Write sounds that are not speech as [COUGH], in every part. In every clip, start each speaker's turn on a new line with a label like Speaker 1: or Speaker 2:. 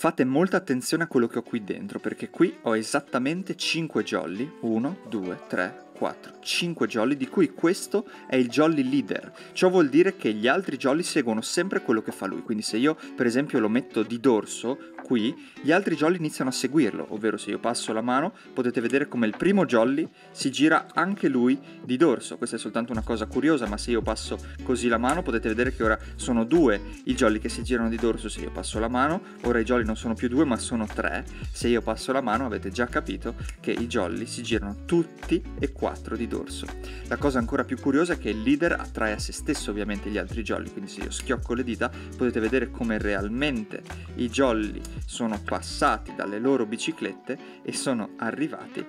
Speaker 1: Fate molta attenzione a quello che ho qui dentro perché qui ho esattamente 5 jolly, 1, 2, 3, 4, 5 jolly di cui questo è il jolly leader. Ciò vuol dire che gli altri jolly seguono sempre quello che fa lui, quindi se io per esempio lo metto di dorso qui, gli altri jolly iniziano a seguirlo, ovvero se io passo la mano potete vedere come il primo jolly si gira anche lui di dorso. Questa è soltanto una cosa curiosa, ma se io passo così la mano potete vedere che ora sono due i jolly che si girano di dorso se io passo la mano, ora i jolly non sono più due ma sono tre. Se io passo la mano avete già capito che i jolly si girano tutti e quattro 4 di dorso. La cosa ancora più curiosa è che il leader attrae a se stesso ovviamente gli altri jolly, quindi se io schiocco le dita potete vedere come realmente i jolly sono passati dalle loro biciclette e sono arrivati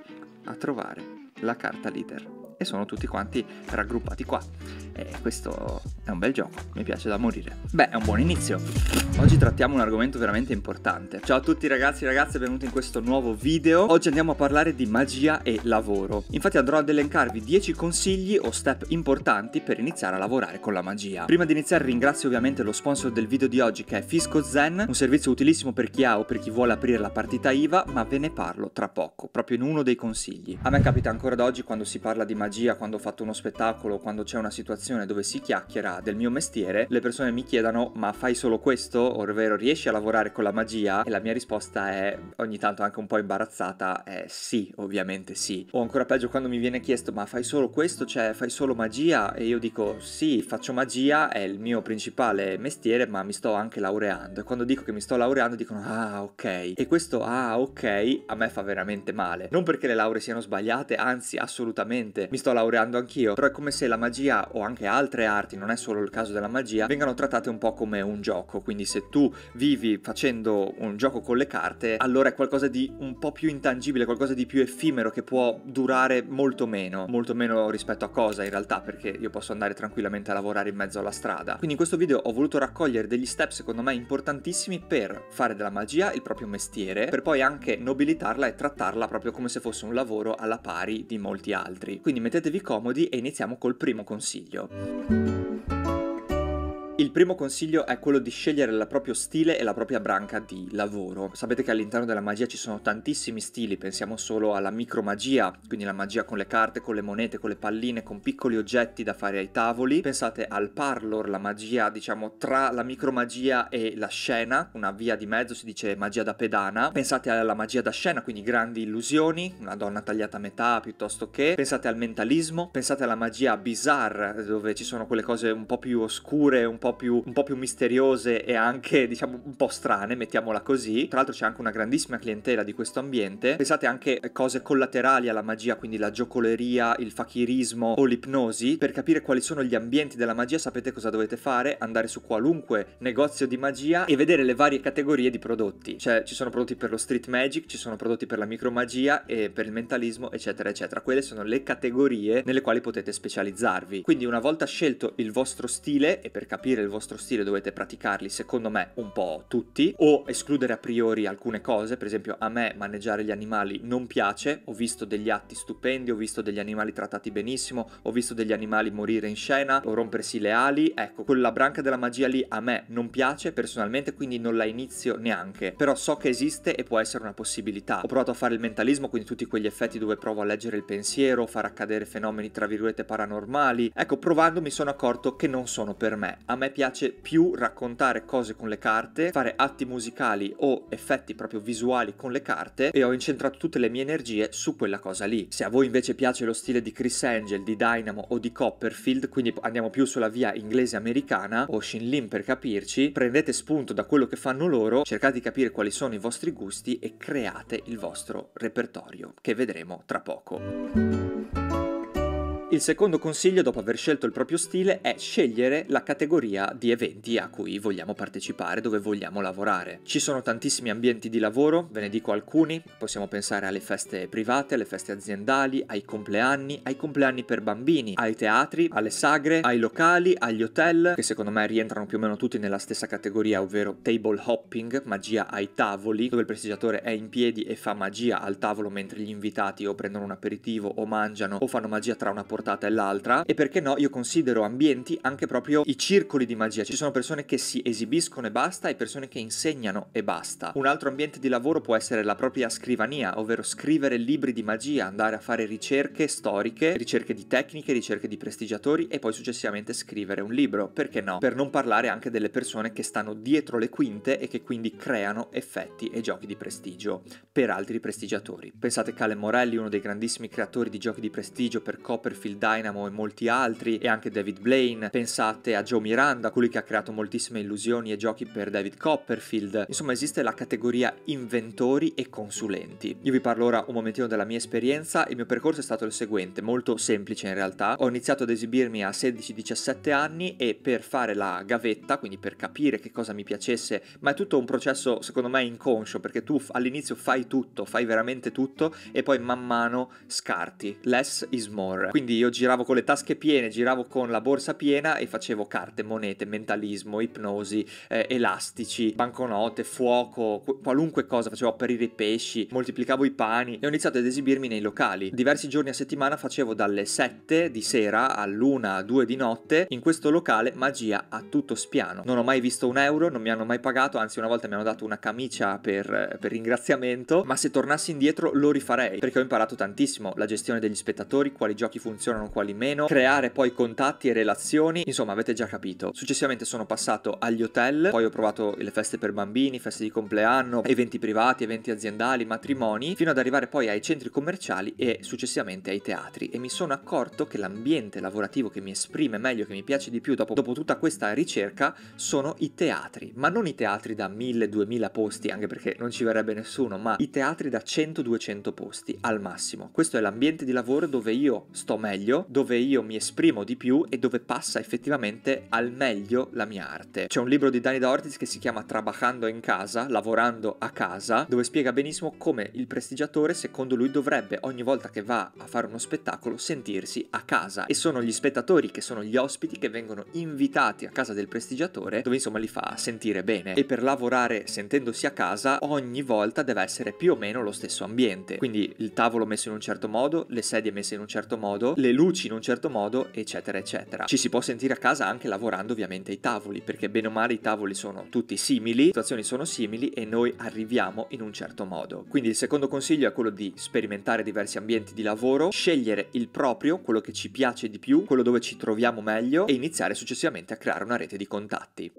Speaker 1: a trovare la carta leader e sono tutti quanti raggruppati qua. E questo è un bel gioco, mi piace da morire. Beh, è un buon inizio. Oggi trattiamo un argomento veramente importante. Ciao a tutti ragazzi e ragazze, benvenuti in questo nuovo video. Oggi andiamo a parlare di magia e lavoro. Infatti andrò ad elencarvi 10 consigli o step importanti per iniziare a lavorare con la magia. Prima di iniziare ringrazio ovviamente lo sponsor del video di oggi che è Fisco Zen, un servizio utilissimo per chi ha o per chi vuole aprire la partita IVA, ma ve ne parlo tra poco, proprio in uno dei consigli. A me capita ancora da oggi quando si parla di magia magia quando ho fatto uno spettacolo, quando c'è una situazione dove si chiacchiera del mio mestiere, le persone mi chiedono ma fai solo questo, ovvero riesci a lavorare con la magia? E la mia risposta è ogni tanto anche un po' imbarazzata, è sì, ovviamente sì. O ancora peggio quando mi viene chiesto ma fai solo questo, cioè fai solo magia? E io dico sì, faccio magia, è il mio principale mestiere, ma mi sto anche laureando. E quando dico che mi sto laureando dicono ah ok. E questo ah ok a me fa veramente male. Non perché le lauree siano sbagliate, anzi assolutamente. Mi sto laureando anch'io, però è come se la magia o anche altre arti, non è solo il caso della magia, vengano trattate un po' come un gioco, quindi se tu vivi facendo un gioco con le carte, allora è qualcosa di un po' più intangibile, qualcosa di più effimero che può durare molto meno, molto meno rispetto a cosa in realtà, perché io posso andare tranquillamente a lavorare in mezzo alla strada. Quindi in questo video ho voluto raccogliere degli step secondo me importantissimi per fare della magia il proprio mestiere, per poi anche nobilitarla e trattarla proprio come se fosse un lavoro alla pari di molti altri. Quindi mettetevi comodi e iniziamo col primo consiglio. Il primo consiglio è quello di scegliere il proprio stile e la propria branca di lavoro. Sapete che all'interno della magia ci sono tantissimi stili, pensiamo solo alla micromagia, quindi la magia con le carte, con le monete, con le palline, con piccoli oggetti da fare ai tavoli. Pensate al parlor, la magia diciamo tra la micromagia e la scena, una via di mezzo si dice magia da pedana. Pensate alla magia da scena, quindi grandi illusioni, una donna tagliata a metà piuttosto che. Pensate al mentalismo, pensate alla magia bizarre, dove ci sono quelle cose un po' più oscure, un po' po' più, un po' più misteriose e anche, [LAUGHS] diciamo, un po' strane, mettiamola così. Tra l'altro c'è anche una grandissima clientela di questo ambiente. Pensate anche a cose collaterali alla magia, quindi la giocoleria, il fakirismo o l'ipnosi. Per capire quali sono gli ambienti della magia sapete cosa dovete fare? Andare su qualunque negozio di magia e vedere le varie categorie di prodotti. Cioè ci sono prodotti per lo street magic, ci sono prodotti per la micromagia e per il mentalismo, eccetera, eccetera. Quelle sono le categorie nelle quali potete specializzarvi. Quindi una volta scelto il vostro stile e per capire capire il vostro stile dovete praticarli secondo me un po' tutti o escludere a priori alcune cose, per esempio a me maneggiare gli animali non piace, ho visto degli atti stupendi, ho visto degli animali trattati benissimo, ho visto degli animali morire in scena o rompersi le ali, ecco, quella branca della magia lì a me non piace personalmente, quindi non la inizio neanche, però so che esiste e può essere una possibilità. Ho provato a fare il mentalismo, quindi tutti quegli effetti dove provo a leggere il pensiero, far accadere fenomeni tra virgolette paranormali, ecco, provando mi sono accorto che non sono per me, a me piace più raccontare cose con le carte, fare atti musicali o effetti proprio visuali con le carte e ho incentrato tutte le mie energie su quella cosa lì. Se a voi invece piace lo stile di Chris Angel, di Dynamo o di Copperfield, quindi andiamo più sulla via inglese-americana o Shin Shinlin per capirci, prendete spunto da quello che fanno loro, cercate di capire quali sono i vostri gusti e create il vostro repertorio, che vedremo tra poco. Il secondo consiglio dopo aver scelto il proprio stile è scegliere la categoria di eventi a cui vogliamo partecipare, dove vogliamo lavorare. Ci sono tantissimi ambienti di lavoro, ve ne dico alcuni, possiamo pensare alle feste private, alle feste aziendali, ai compleanni, ai compleanni per bambini, ai teatri, alle sagre, ai locali, agli hotel, che secondo me rientrano più o meno tutti nella stessa categoria, ovvero table hopping, magia ai tavoli, dove il prestigiatore è in piedi e fa magia al tavolo mentre gli invitati o prendono un aperitivo o mangiano o fanno magia tra una portata portata è l'altra e perché no io considero ambienti anche proprio i circoli di magia, ci sono persone che si esibiscono e basta e persone che insegnano e basta. Un altro ambiente di lavoro può essere la propria scrivania, ovvero scrivere libri di magia, andare a fare ricerche storiche, ricerche di tecniche, ricerche di prestigiatori e poi successivamente scrivere un libro, perché no? Per non parlare anche delle persone che stanno dietro le quinte e che quindi creano effetti e giochi di prestigio per altri prestigiatori. Pensate Cale Morelli, uno dei grandissimi creatori di giochi di prestigio per Copperfield Phil Dynamo e molti altri, e anche David Blaine, pensate a Joe Miranda, colui che ha creato moltissime illusioni e giochi per David Copperfield. Insomma, esiste la categoria inventori e consulenti. Io vi parlo ora un momentino della mia esperienza, il mio percorso è stato il seguente, molto semplice in realtà. Ho iniziato ad esibirmi a 16-17 anni e per fare la gavetta, quindi per capire che cosa mi piacesse, ma è tutto un processo secondo me inconscio, perché tu all'inizio fai tutto, fai veramente tutto e poi man mano scarti. Less is more. Quindi io giravo con le tasche piene, giravo con la borsa piena e facevo carte, monete, mentalismo, ipnosi, eh, elastici, banconote, fuoco, qualunque cosa, facevo apparire i pesci, moltiplicavo i pani e ho iniziato ad esibirmi nei locali. Diversi giorni a settimana facevo dalle 7 di sera all'1, 2 di notte in questo locale magia a tutto spiano. Non ho mai visto un euro, non mi hanno mai pagato, anzi una volta mi hanno dato una camicia per, per ringraziamento, ma se tornassi indietro lo rifarei perché ho imparato tantissimo la gestione degli spettatori, quali giochi funzionano funzionano, quali meno, creare poi contatti e relazioni, insomma avete già capito. Successivamente sono passato agli hotel, poi ho provato le feste per bambini, feste di compleanno, eventi privati, eventi aziendali, matrimoni, fino ad arrivare poi ai centri commerciali e successivamente ai teatri e mi sono accorto che l'ambiente lavorativo che mi esprime meglio, che mi piace di più dopo, dopo tutta questa ricerca sono i teatri, ma non i teatri da 1000-2000 posti, anche perché non ci verrebbe nessuno, ma i teatri da 100-200 posti al massimo. Questo è l'ambiente di lavoro dove io sto meglio meglio, dove io mi esprimo di più e dove passa effettivamente al meglio la mia arte. C'è un libro di Danida Ortiz che si chiama Trabajando in casa, lavorando a casa, dove spiega benissimo come il prestigiatore, secondo lui, dovrebbe ogni volta che va a fare uno spettacolo sentirsi a casa. E sono gli spettatori, che sono gli ospiti, che vengono invitati a casa del prestigiatore, dove insomma li fa sentire bene. E per lavorare sentendosi a casa, ogni volta deve essere più o meno lo stesso ambiente. Quindi il tavolo messo in un certo modo, le sedie messe in un certo modo, le le luci in un certo modo, eccetera, eccetera. Ci si può sentire a casa anche lavorando ovviamente ai tavoli, perché bene o male i tavoli sono tutti simili, le situazioni sono simili e noi arriviamo in un certo modo. Quindi il secondo consiglio è quello di sperimentare diversi ambienti di lavoro, scegliere il proprio, quello che ci piace di più, quello dove ci troviamo meglio e iniziare successivamente a creare una rete di contatti.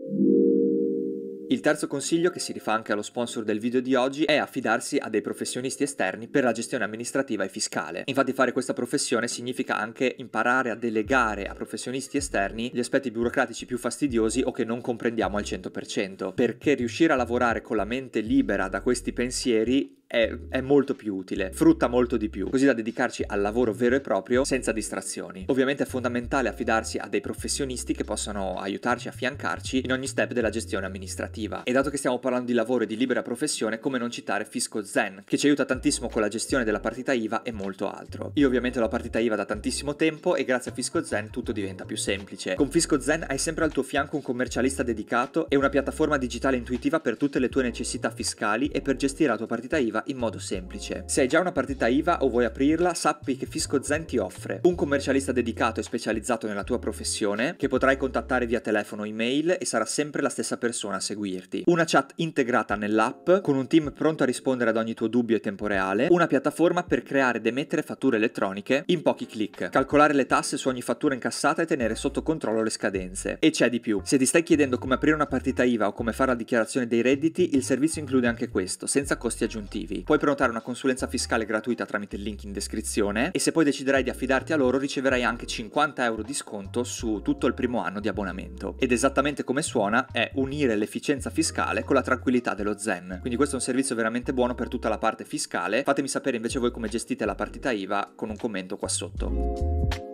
Speaker 1: Il terzo consiglio, che si rifà anche allo sponsor del video di oggi, è affidarsi a dei professionisti esterni per la gestione amministrativa e fiscale. Infatti fare questa professione significa anche imparare a delegare a professionisti esterni gli aspetti burocratici più fastidiosi o che non comprendiamo al 100%, perché riuscire a lavorare con la mente libera da questi pensieri è, è, molto più utile, frutta molto di più, così da dedicarci al lavoro vero e proprio senza distrazioni. Ovviamente è fondamentale affidarsi a dei professionisti che possano aiutarci, affiancarci in ogni step della gestione amministrativa. E dato che stiamo parlando di lavoro e di libera professione, come non citare Fisco Zen, che ci aiuta tantissimo con la gestione della partita IVA e molto altro. Io ovviamente ho la partita IVA da tantissimo tempo e grazie a Fisco Zen tutto diventa più semplice. Con Fisco Zen hai sempre al tuo fianco un commercialista dedicato e una piattaforma digitale intuitiva per tutte le tue necessità fiscali e per gestire la tua partita IVA in modo semplice. Se hai già una partita IVA o vuoi aprirla, sappi che Fisco Zen ti offre un commercialista dedicato e specializzato nella tua professione che potrai contattare via telefono o email e sarà sempre la stessa persona a seguirti. Una chat integrata nell'app con un team pronto a rispondere ad ogni tuo dubbio in tempo reale, una piattaforma per creare ed emettere fatture elettroniche in pochi clic, calcolare le tasse su ogni fattura incassata e tenere sotto controllo le scadenze. E c'è di più. Se ti stai chiedendo come aprire una partita IVA o come fare la dichiarazione dei redditi, il servizio include anche questo, senza costi aggiuntivi attivi. Puoi prenotare una consulenza fiscale gratuita tramite il link in descrizione e se poi deciderai di affidarti a loro riceverai anche 50 euro di sconto su tutto il primo anno di abbonamento. Ed esattamente come suona è unire l'efficienza fiscale con la tranquillità dello Zen. Quindi questo è un servizio veramente buono per tutta la parte fiscale. Fatemi sapere invece voi come gestite la partita IVA con un commento qua sotto.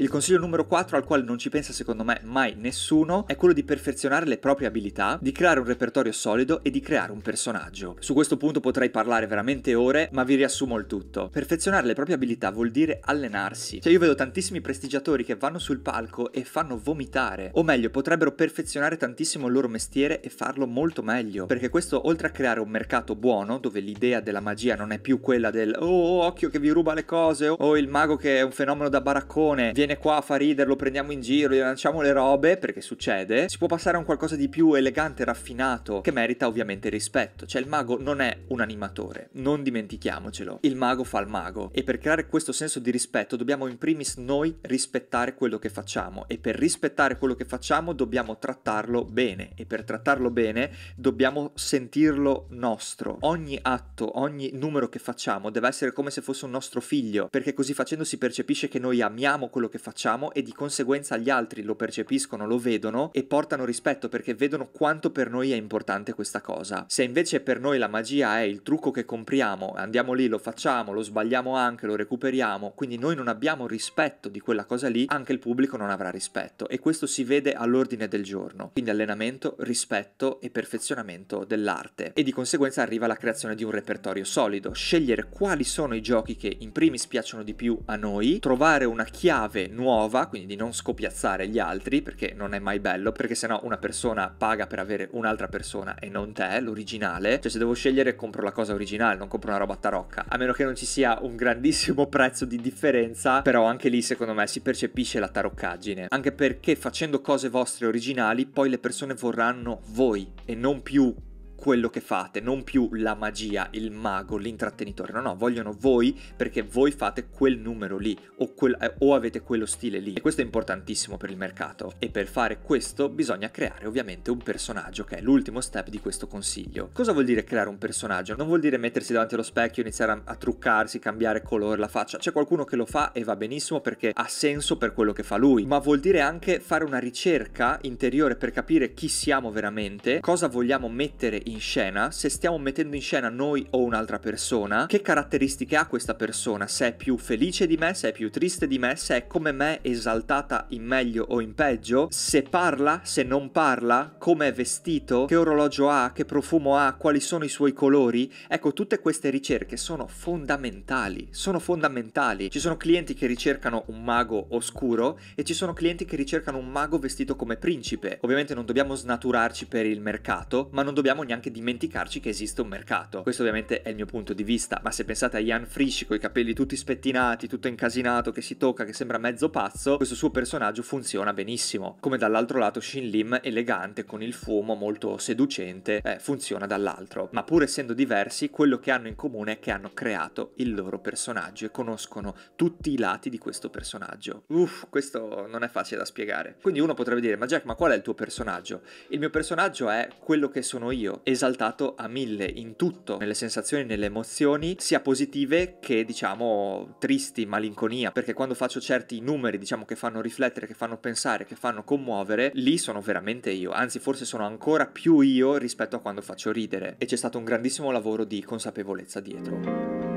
Speaker 1: Il consiglio numero 4 al quale non ci pensa secondo me mai nessuno è quello di perfezionare le proprie abilità, di creare un repertorio solido e di creare un personaggio. Su questo punto potrei parlare veramente ore, ma vi riassumo il tutto. Perfezionare le proprie abilità vuol dire allenarsi. Cioè io vedo tantissimi prestigiatori che vanno sul palco e fanno vomitare, o meglio potrebbero perfezionare tantissimo il loro mestiere e farlo molto meglio, perché questo oltre a creare un mercato buono, dove l'idea della magia non è più quella del oh occhio che vi ruba le cose, o oh, il mago che è un fenomeno da baraccone, viene viene qua a far ridere, lo prendiamo in giro, gli lanciamo le robe, perché succede, si può passare a un qualcosa di più elegante, raffinato, che merita ovviamente rispetto. Cioè il mago non è un animatore, non dimentichiamocelo. Il mago fa il mago e per creare questo senso di rispetto dobbiamo in primis noi rispettare quello che facciamo e per rispettare quello che facciamo dobbiamo trattarlo bene e per trattarlo bene dobbiamo sentirlo nostro. Ogni atto, ogni numero che facciamo deve essere come se fosse un nostro figlio, perché così facendo si percepisce che noi amiamo quello che facciamo e di conseguenza gli altri lo percepiscono, lo vedono e portano rispetto perché vedono quanto per noi è importante questa cosa. Se invece per noi la magia è il trucco che compriamo, andiamo lì, lo facciamo, lo sbagliamo anche, lo recuperiamo, quindi noi non abbiamo rispetto di quella cosa lì, anche il pubblico non avrà rispetto e questo si vede all'ordine del giorno. Quindi allenamento, rispetto e perfezionamento dell'arte e di conseguenza arriva la creazione di un repertorio solido, scegliere quali sono i giochi che in primis piacciono di più a noi, trovare una chiave nuova, quindi di non scopiazzare gli altri, perché non è mai bello, perché sennò una persona paga per avere un'altra persona e non te, l'originale. Cioè se devo scegliere compro la cosa originale, non compro una roba tarocca. A meno che non ci sia un grandissimo [LAUGHS] prezzo di differenza, però anche lì secondo me si percepisce la taroccaggine. Anche perché facendo cose vostre originali, poi le persone vorranno voi e non più quello che fate, non più la magia, il mago, l'intrattenitore. No, no, vogliono voi perché voi fate quel numero lì o, quel, eh, o avete quello stile lì. E questo è importantissimo per il mercato. E per fare questo bisogna creare ovviamente un personaggio, che è l'ultimo step di questo consiglio. Cosa vuol dire creare un personaggio? Non vuol dire mettersi davanti allo specchio, iniziare a, a truccarsi, cambiare colore, la faccia. C'è qualcuno che lo fa e va benissimo perché ha senso per quello che fa lui, ma vuol dire anche fare una ricerca interiore per capire chi siamo veramente, cosa vogliamo mettere in in scena, se stiamo mettendo in scena noi o un'altra persona, che caratteristiche ha questa persona, se è più felice di me, se è più triste di me, se è come me esaltata in meglio o in peggio, se parla, se non parla, come è vestito, che orologio ha, che profumo ha, quali sono i suoi colori. Ecco, tutte queste ricerche sono fondamentali, sono fondamentali. Ci sono clienti che ricercano un mago oscuro e ci sono clienti che ricercano un mago vestito come principe. Ovviamente non dobbiamo snaturarci per il mercato, ma non dobbiamo neanche anche dimenticarci che esiste un mercato. Questo ovviamente è il mio punto di vista, ma se pensate a Jan Frisch con i capelli tutti spettinati, tutto incasinato, che si tocca, che sembra mezzo pazzo, questo suo personaggio funziona benissimo. Come dall'altro lato Shin Lim, elegante, con il fumo molto seducente, eh, funziona dall'altro. Ma pur essendo diversi, quello che hanno in comune è che hanno creato il loro personaggio e conoscono tutti i lati di questo personaggio. Uff, questo non è facile da spiegare. Quindi uno potrebbe dire, ma Jack, ma qual è il tuo personaggio? Il mio personaggio è quello che sono io esaltato a mille in tutto, nelle sensazioni, nelle emozioni, sia positive che diciamo tristi, malinconia, perché quando faccio certi numeri diciamo che fanno riflettere, che fanno pensare, che fanno commuovere, lì sono veramente io, anzi forse sono ancora più io rispetto a quando faccio ridere e c'è stato un grandissimo lavoro di consapevolezza dietro.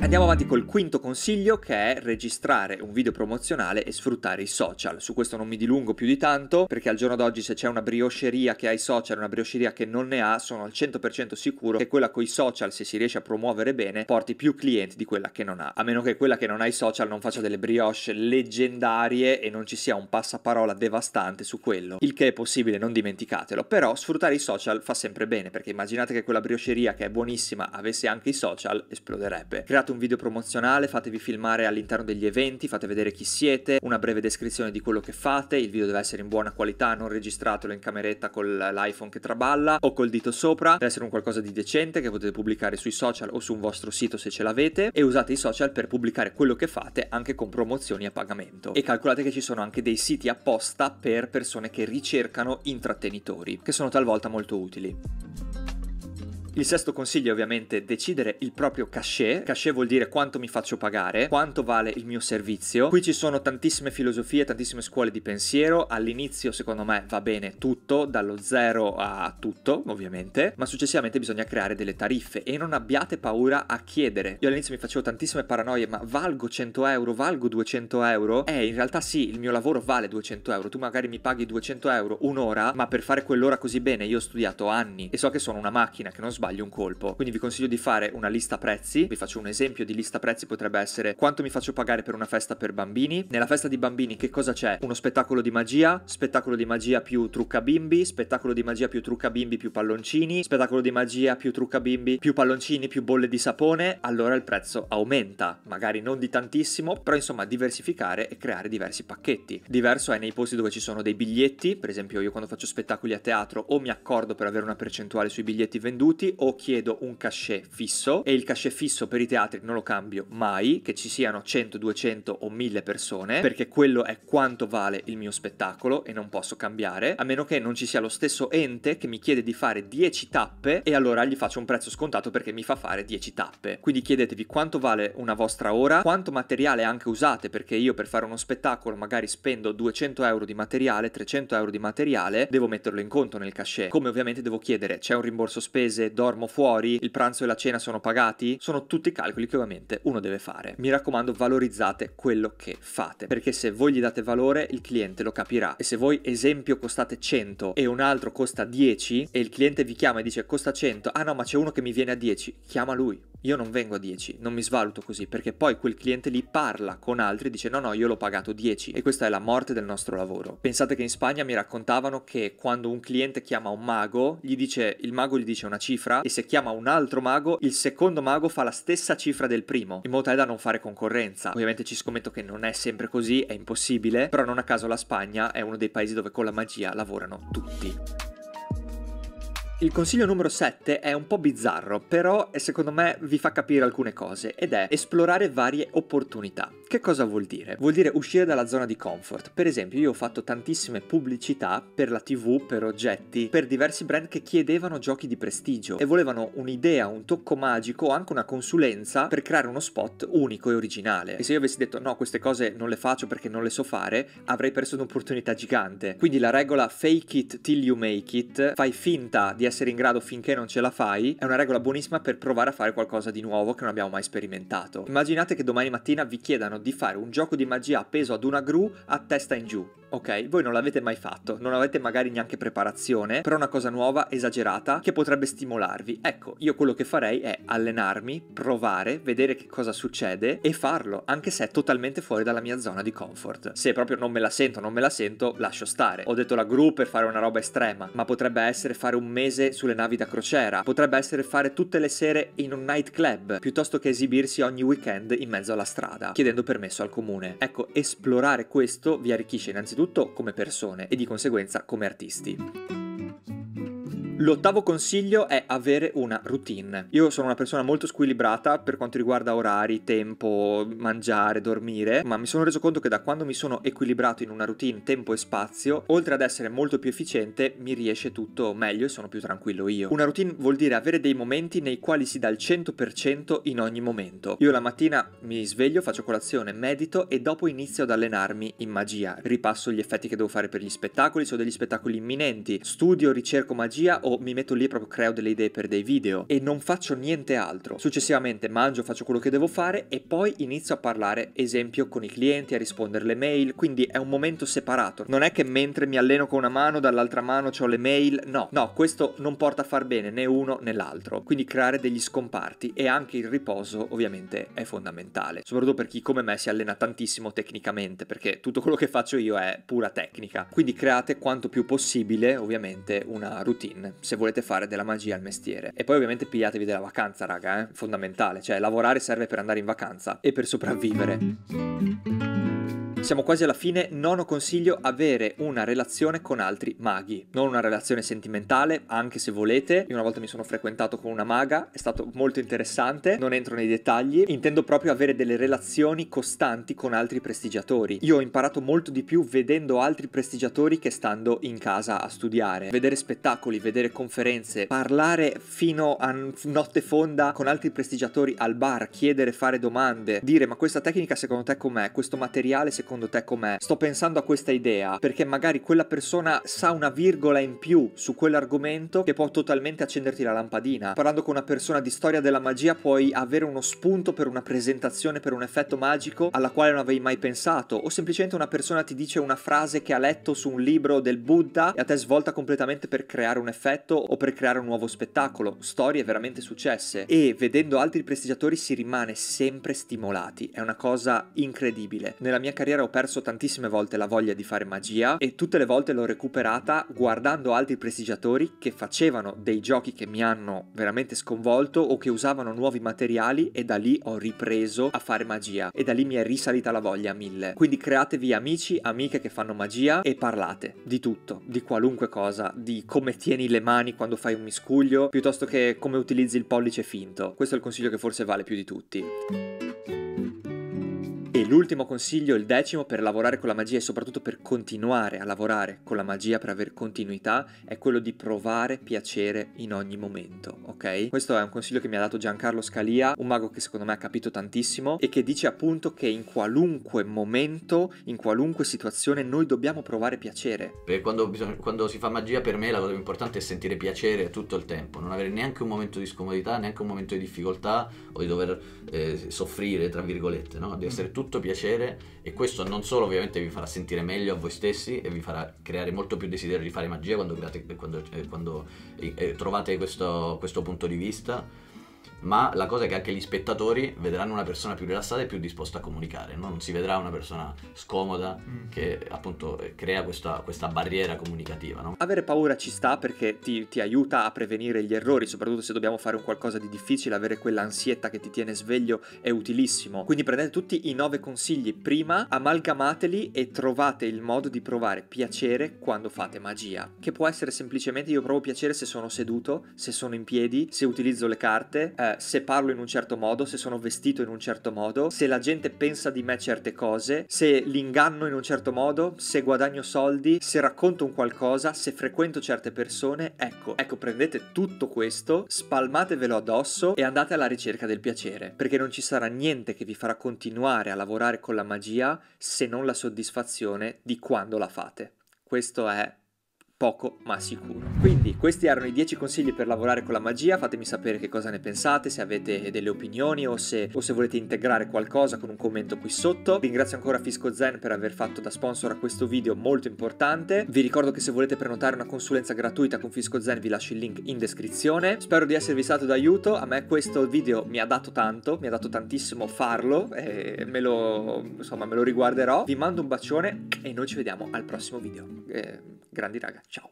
Speaker 1: Andiamo avanti col quinto consiglio che è registrare un video promozionale e sfruttare i social. Su questo non mi dilungo più di tanto perché al giorno d'oggi se c'è una briocheria che ha i social e una briocheria che non ne ha sono al 100% sicuro che quella con i social se si riesce a promuovere bene porti più clienti di quella che non ha. A meno che quella che non ha i social non faccia delle brioche leggendarie e non ci sia un passaparola devastante su quello. Il che è possibile, non dimenticatelo. Però sfruttare i social fa sempre bene perché immaginate che quella briocheria che è buonissima avesse anche i social, esploderebbe. Creato create un video promozionale, fatevi filmare all'interno degli eventi, fate vedere chi siete, una breve descrizione di quello che fate, il video deve essere in buona qualità, non registratelo in cameretta con l'iPhone che traballa o col dito sopra, deve essere un qualcosa di decente che potete pubblicare sui social o su un vostro sito se ce l'avete e usate i social per pubblicare quello che fate anche con promozioni a pagamento. E calcolate che ci sono anche dei siti apposta per persone che ricercano intrattenitori, che sono talvolta molto utili. Il sesto consiglio è ovviamente decidere il proprio cachet. Cachet vuol dire quanto mi faccio pagare, quanto vale il mio servizio. Qui ci sono tantissime filosofie, tantissime scuole di pensiero. All'inizio, secondo me, va bene tutto, dallo zero a tutto, ovviamente, ma successivamente bisogna creare delle tariffe e non abbiate paura a chiedere. Io all'inizio mi facevo tantissime paranoie, ma valgo 100 euro, valgo 200 euro? Eh, in realtà sì, il mio lavoro vale 200 euro. Tu magari mi paghi 200 euro un'ora, ma per fare quell'ora così bene io ho studiato anni e so che sono una macchina che non sbaglio sbaglio un colpo. Quindi vi consiglio di fare una lista prezzi, vi faccio un esempio di lista prezzi potrebbe essere quanto mi faccio pagare per una festa per bambini, nella festa di bambini che cosa c'è? Uno spettacolo di magia, spettacolo di magia più trucca bimbi, spettacolo di magia più trucca bimbi più palloncini, spettacolo di magia più trucca bimbi più palloncini più bolle di sapone, allora il prezzo aumenta, magari non di tantissimo, però insomma diversificare e creare diversi pacchetti. Diverso è nei posti dove ci sono dei biglietti, per esempio io quando faccio spettacoli a teatro o mi accordo per avere una percentuale sui biglietti venduti, o chiedo un cachet fisso e il cachet fisso per i teatri non lo cambio mai, che ci siano 100, 200 o 1000 persone, perché quello è quanto vale il mio spettacolo e non posso cambiare, a meno che non ci sia lo stesso ente che mi chiede di fare 10 tappe e allora gli faccio un prezzo scontato perché mi fa fare 10 tappe. Quindi chiedetevi quanto vale una vostra ora, quanto materiale anche usate, perché io per fare uno spettacolo magari spendo 200 euro di materiale, 300 euro di materiale, devo metterlo in conto nel cachet. Come ovviamente devo chiedere, c'è un rimborso spese, dormo fuori, il pranzo e la cena sono pagati, sono tutti calcoli che ovviamente uno deve fare. Mi raccomando, valorizzate quello che fate, perché se voi gli date valore il cliente lo capirà e se voi esempio costate 100 e un altro costa 10 e il cliente vi chiama e dice costa 100, ah no ma c'è uno che mi viene a 10, chiama lui. Io non vengo a 10, non mi svaluto così, perché poi quel cliente lì parla con altri e dice no no io l'ho pagato 10 e questa è la morte del nostro lavoro. Pensate che in Spagna mi raccontavano che quando un cliente chiama un mago, gli dice, il mago gli dice una cifra, cifra e se chiama un altro mago, il secondo mago fa la stessa cifra del primo, in modo tale da non fare concorrenza. Ovviamente ci scommetto che non è sempre così, è impossibile, però non a caso la Spagna è uno dei paesi dove con la magia lavorano tutti. Il consiglio numero 7 è un po' bizzarro, però secondo me vi fa capire alcune cose ed è esplorare varie opportunità. Che cosa vuol dire? Vuol dire uscire dalla zona di comfort. Per esempio, io ho fatto tantissime pubblicità per la TV, per oggetti, per diversi brand che chiedevano giochi di prestigio e volevano un'idea, un tocco magico o anche una consulenza per creare uno spot unico e originale. E se io avessi detto no, queste cose non le faccio perché non le so fare, avrei perso un'opportunità gigante. Quindi la regola fake it till you make it, fai finta di essere in grado finché non ce la fai, è una regola buonissima per provare a fare qualcosa di nuovo che non abbiamo mai sperimentato. Immaginate che domani mattina vi chiedano di fare un gioco di magia appeso ad una gru a testa in giù. Ok, voi non l'avete mai fatto, non avete magari neanche preparazione, però è una cosa nuova, esagerata, che potrebbe stimolarvi. Ecco, io quello che farei è allenarmi, provare, vedere che cosa succede e farlo, anche se è totalmente fuori dalla mia zona di comfort. Se proprio non me la sento, non me la sento, lascio stare. Ho detto la gru per fare una roba estrema, ma potrebbe essere fare un mese sulle navi da crociera, potrebbe essere fare tutte le sere in un nightclub, piuttosto che esibirsi ogni weekend in mezzo alla strada, chiedendo permesso al comune. Ecco, esplorare questo vi arricchisce innanzitutto innanzitutto come persone e di conseguenza come artisti. L'ottavo consiglio è avere una routine. Io sono una persona molto squilibrata per quanto riguarda orari, tempo, mangiare, dormire, ma mi sono reso conto che da quando mi sono equilibrato in una routine, tempo e spazio, oltre ad essere molto più efficiente, mi riesce tutto meglio e sono più tranquillo io. Una routine vuol dire avere dei momenti nei quali si dà il 100% in ogni momento. Io la mattina mi sveglio, faccio colazione, medito e dopo inizio ad allenarmi in magia. Ripasso gli effetti che devo fare per gli spettacoli, se ho degli spettacoli imminenti, studio, ricerco magia o mi metto lì e proprio creo delle idee per dei video e non faccio niente altro. Successivamente mangio, faccio quello che devo fare e poi inizio a parlare, esempio, con i clienti, a rispondere le mail, quindi è un momento separato. Non è che mentre mi alleno con una mano, dall'altra mano ho le mail, no, no, questo non porta a far bene né uno né l'altro. Quindi creare degli scomparti e anche il riposo ovviamente è fondamentale, soprattutto per chi come me si allena tantissimo tecnicamente, perché tutto quello che faccio io è pura tecnica. Quindi create quanto più possibile ovviamente una routine se volete fare della magia al mestiere. E poi ovviamente pigliatevi della vacanza, raga, eh? fondamentale, cioè lavorare serve per andare in vacanza e per sopravvivere. Siamo quasi alla fine, nono consiglio, avere una relazione con altri maghi. Non una relazione sentimentale, anche se volete. Io una volta mi sono frequentato con una maga, è stato molto interessante, non entro nei dettagli. Intendo proprio avere delle relazioni costanti con altri prestigiatori. Io ho imparato molto di più vedendo altri prestigiatori che stando in casa a studiare. Vedere spettacoli, vedere conferenze, parlare fino a notte fonda con altri prestigiatori al bar, chiedere, fare domande, dire ma questa tecnica secondo te com'è? Questo materiale secondo secondo te com'è? Sto pensando a questa idea perché magari quella persona sa una virgola in più su quell'argomento che può totalmente accenderti la lampadina. Parlando con una persona di storia della magia puoi avere uno spunto per una presentazione, per un effetto magico alla quale non avevi mai pensato o semplicemente una persona ti dice una frase che ha letto su un libro del Buddha e a te svolta completamente per creare un effetto o per creare un nuovo spettacolo. Storie veramente successe e vedendo altri prestigiatori si rimane sempre stimolati. È una cosa incredibile. Nella mia carriera carriera ho perso tantissime volte la voglia di fare magia e tutte le volte l'ho recuperata guardando altri prestigiatori che facevano dei giochi che mi hanno veramente sconvolto o che usavano nuovi materiali e da lì ho ripreso a fare magia e da lì mi è risalita la voglia a mille. Quindi createvi amici, amiche che fanno magia e parlate di tutto, di qualunque cosa, di come tieni le mani quando fai un miscuglio, piuttosto che come utilizzi il pollice finto. Questo è il consiglio che forse vale più di tutti. E l'ultimo consiglio, il decimo, per lavorare con la magia e soprattutto per continuare a lavorare con la magia, per avere continuità, è quello di provare piacere in ogni momento, ok? Questo è un consiglio che mi ha dato Giancarlo Scalia, un mago che secondo me ha capito tantissimo e che dice appunto che in qualunque momento, in qualunque situazione, noi dobbiamo provare piacere. Perché quando, bisogna, quando si fa magia per me la cosa più importante è sentire piacere tutto il tempo, non avere neanche un momento di scomodità, neanche un momento di difficoltà o di dover eh, soffrire, tra virgolette, no? Di essere tutto tutto piacere e questo non solo ovviamente vi farà sentire meglio a voi stessi e vi farà creare molto più desiderio di fare magia quando, quando, eh, quando eh, eh, trovate questo, questo punto di vista ma la cosa è che anche gli spettatori vedranno una persona più rilassata e più disposta a comunicare, no? non si vedrà una persona scomoda mm. che appunto eh, crea questa, questa barriera comunicativa. No? Avere paura ci sta perché ti, ti, aiuta a prevenire gli errori, soprattutto se dobbiamo fare un qualcosa di difficile, avere quell'ansietta che ti tiene sveglio è utilissimo. Quindi prendete tutti i nove consigli prima, amalgamateli e trovate il modo di provare piacere quando fate magia, che può essere semplicemente io provo piacere se sono seduto, se sono in piedi, se utilizzo le carte. Eh, eh, se parlo in un certo modo, se sono vestito in un certo modo, se la gente pensa di me certe cose, se l'inganno in un certo modo, se guadagno soldi, se racconto un qualcosa, se frequento certe persone, ecco, ecco prendete tutto questo, spalmatevelo addosso e andate alla ricerca del piacere, perché non ci sarà niente che vi farà continuare a lavorare con la magia se non la soddisfazione di quando la fate. Questo è poco ma sicuro. Quindi questi erano i 10 consigli per lavorare con la magia, fatemi sapere che cosa ne pensate, se avete delle opinioni o se, o se volete integrare qualcosa con un commento qui sotto. Ringrazio ancora Fisco Zen per aver fatto da sponsor a questo video molto importante. Vi ricordo che se volete prenotare una consulenza gratuita con Fisco Zen vi lascio il link in descrizione. Spero di esservi stato d'aiuto, a me questo video mi ha dato tanto, mi ha dato tantissimo farlo e me lo, insomma, me lo riguarderò. Vi mando un bacione e noi ci vediamo al prossimo video. Eh, grandi raga. Ciao